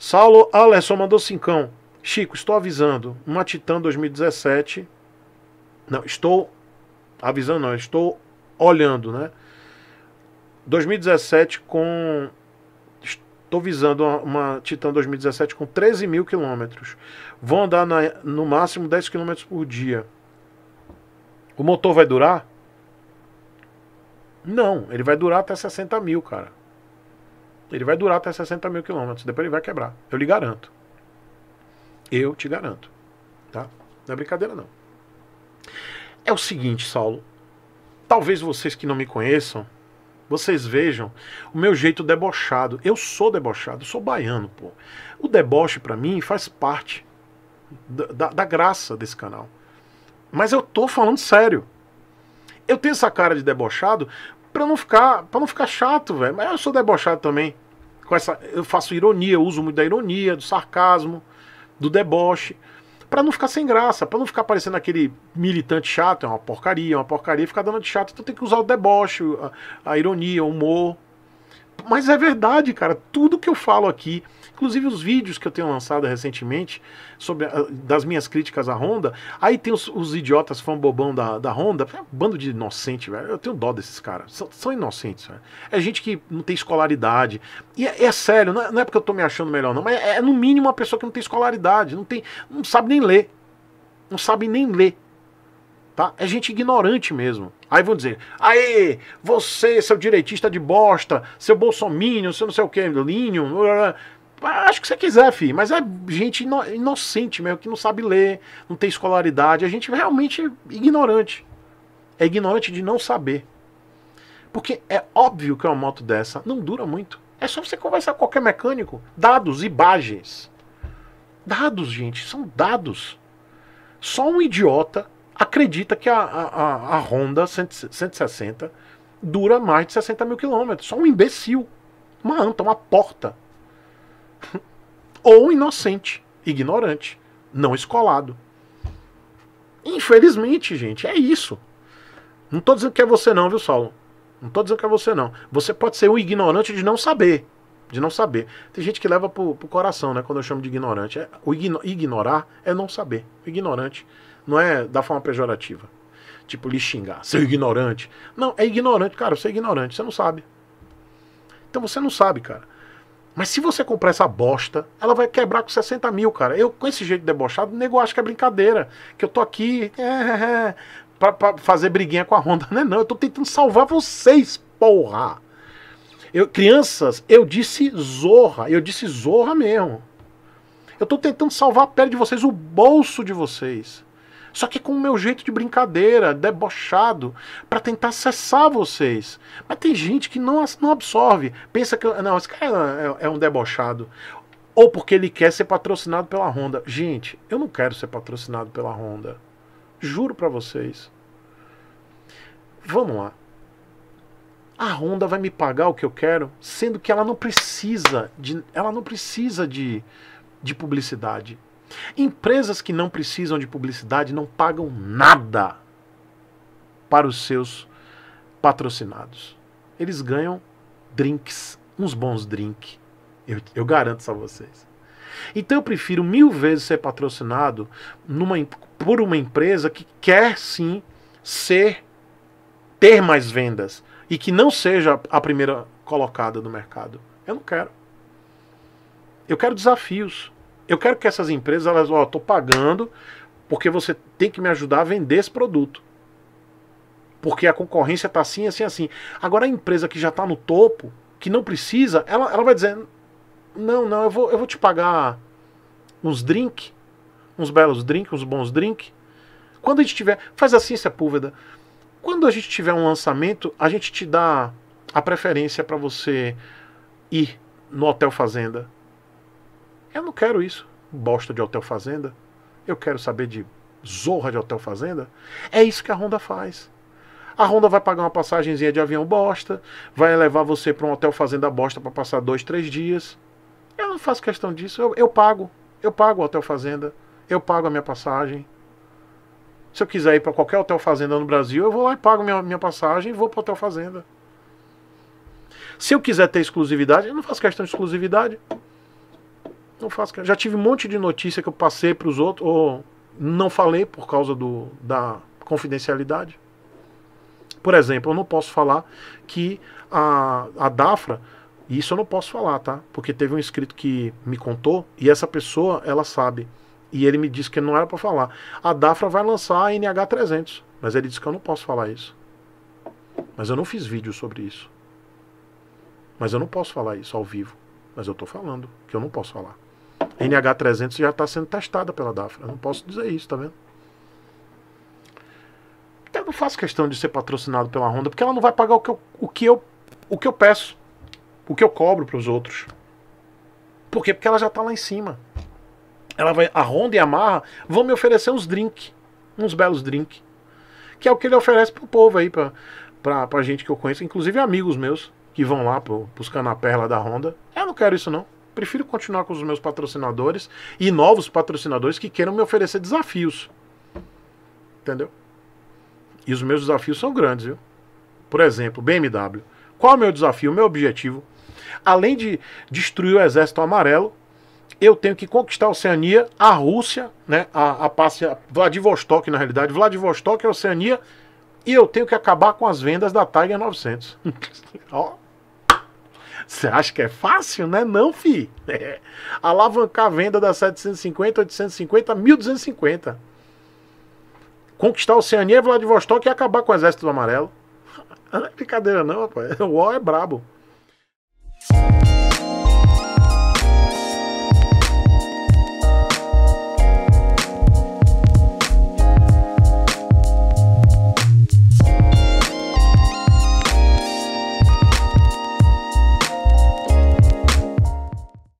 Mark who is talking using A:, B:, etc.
A: Saulo Alesson mandou cincão. Chico, estou avisando. Uma Titã 2017. Não, estou avisando, não, estou olhando, né? 2017 com. Estou visando uma, uma Titan 2017 com 13 mil quilômetros. Vão andar na, no máximo 10 quilômetros por dia. O motor vai durar? Não, ele vai durar até 60 mil, cara. Ele vai durar até 60 mil quilômetros, depois ele vai quebrar. Eu lhe garanto. Eu te garanto. Tá? Não é brincadeira, não. É o seguinte, Saulo. Talvez vocês que não me conheçam, vocês vejam o meu jeito debochado. Eu sou debochado, eu sou baiano, pô. O deboche, para mim, faz parte da, da, da graça desse canal. Mas eu tô falando sério. Eu tenho essa cara de debochado para não ficar, para não ficar chato, velho. Mas eu sou debochado também. Com essa, eu faço ironia, eu uso muito da ironia, do sarcasmo, do deboche, para não ficar sem graça, para não ficar parecendo aquele militante chato, é uma porcaria, é uma porcaria, ficar dando de chato, então tem que usar o deboche, a, a ironia, o humor mas é verdade, cara. Tudo que eu falo aqui, inclusive os vídeos que eu tenho lançado recentemente sobre ah, das minhas críticas à Honda, aí tem os, os idiotas fã bobão da, da Honda, é bando de inocente, velho. Eu tenho dó desses caras. São, são inocentes, velho. É gente que não tem escolaridade. E é, é sério, não é, não é, porque eu tô me achando melhor, não, mas é, é no mínimo uma pessoa que não tem escolaridade, não tem. não sabe nem ler. Não sabe nem ler tá? É gente ignorante mesmo. Aí vão dizer, aê, você, seu direitista de bosta, seu bolsominion, seu não sei o que, linho, ah, acho que você quiser, filho, mas é gente ino inocente mesmo, que não sabe ler, não tem escolaridade, a é gente realmente é ignorante. É ignorante de não saber. Porque é óbvio que uma moto dessa não dura muito. É só você conversar com qualquer mecânico. Dados, imagens. Dados, gente, são dados. Só um idiota acredita que a, a, a Honda 160 dura mais de 60 mil quilômetros. Só um imbecil, uma anta, uma porta. Ou um inocente, ignorante, não escolado. Infelizmente, gente, é isso. Não tô dizendo que é você não, viu, Saulo? Não tô dizendo que é você não. Você pode ser um ignorante de não saber. De não saber. Tem gente que leva pro, pro coração, né? Quando eu chamo de ignorante. É, o igno, ignorar é não saber. O ignorante não é da forma pejorativa. Tipo, lhe xingar, ser ignorante. Não, é ignorante, cara, você é ignorante, você não sabe. Então você não sabe, cara. Mas se você comprar essa bosta, ela vai quebrar com 60 mil, cara. Eu, com esse jeito debochado, o nego acha que é brincadeira. Que eu tô aqui é, é, é, pra, pra, fazer briguinha com a Honda. Não é não, eu tô tentando salvar vocês, porra. Eu, crianças, eu disse zorra. Eu disse zorra mesmo. Eu tô tentando salvar a pele de vocês, o bolso de vocês. Só que é com o meu jeito de brincadeira, debochado, para tentar acessar vocês. Mas tem gente que não, não absorve. Pensa que. Não, esse cara é, é um debochado. Ou porque ele quer ser patrocinado pela Honda. Gente, eu não quero ser patrocinado pela Honda. Juro para vocês. Vamos lá. A Honda vai me pagar o que eu quero, sendo que ela não precisa de, ela não precisa de, de publicidade Empresas que não precisam de publicidade não pagam nada para os seus patrocinados. Eles ganham drinks, uns bons drinks. Eu, eu garanto isso a vocês. Então eu prefiro mil vezes ser patrocinado numa, por uma empresa que quer sim ser ter mais vendas e que não seja a primeira colocada no mercado. Eu não quero. Eu quero desafios. Eu quero que essas empresas, elas, ó, oh, tô pagando porque você tem que me ajudar a vender esse produto. Porque a concorrência tá assim, assim, assim. Agora a empresa que já está no topo, que não precisa, ela, ela vai dizer: não, não, eu vou, eu vou te pagar uns drink, uns belos drink, uns bons drink. Quando a gente tiver, faz assim, Sepúlveda. Quando a gente tiver um lançamento, a gente te dá a preferência para você ir no Hotel Fazenda eu não quero isso. Bosta de hotel fazenda. Eu quero saber de zorra de hotel fazenda. É isso que a Honda faz. A Honda vai pagar uma passagenzinha de avião bosta, vai levar você para um hotel fazenda bosta para passar dois, três dias. Eu não faço questão disso. Eu, eu pago. Eu pago o hotel fazenda. Eu pago a minha passagem. Se eu quiser ir para qualquer hotel fazenda no Brasil, eu vou lá e pago minha, minha passagem e vou para hotel fazenda. Se eu quiser ter exclusividade, eu não faço questão de exclusividade. Não faço, cara. Já tive um monte de notícia que eu passei para os outros, ou não falei por causa do, da confidencialidade. Por exemplo, eu não posso falar que a, a Dafra, isso eu não posso falar, tá? Porque teve um inscrito que me contou e essa pessoa, ela sabe. E ele me disse que não era para falar. A Dafra vai lançar a NH300, mas ele disse que eu não posso falar isso. Mas eu não fiz vídeo sobre isso. Mas eu não posso falar isso ao vivo. Mas eu tô falando que eu não posso falar. NH300 já está sendo testada pela DAFRA. Não posso dizer isso, tá vendo? Eu não faço questão de ser patrocinado pela Honda, porque ela não vai pagar o que eu, o que eu, o que eu peço, o que eu cobro para os outros. Por quê? Porque ela já está lá em cima. Ela vai, a Honda e a Yamaha vão me oferecer uns drinks, uns belos drinks, que é o que ele oferece para o povo aí, para a gente que eu conheço, inclusive amigos meus que vão lá para na perla da Honda. Eu não quero isso não prefiro continuar com os meus patrocinadores e novos patrocinadores que queiram me oferecer desafios. Entendeu? E os meus desafios são grandes, viu? Por exemplo, BMW. Qual é o meu desafio, o meu objetivo? Além de destruir o exército amarelo, eu tenho que conquistar a Oceania, a Rússia, né, a, a Vladivostok, na realidade, Vladivostok, é a Oceania, e eu tenho que acabar com as vendas da Tiger 900. Ó, você acha que é fácil, né? Não, fi. É. Alavancar a venda da 750, 850, 1250. Conquistar a Oceania, Vladivostok e acabar com o Exército Amarelo. Não é brincadeira, não, rapaz. O UOL é brabo.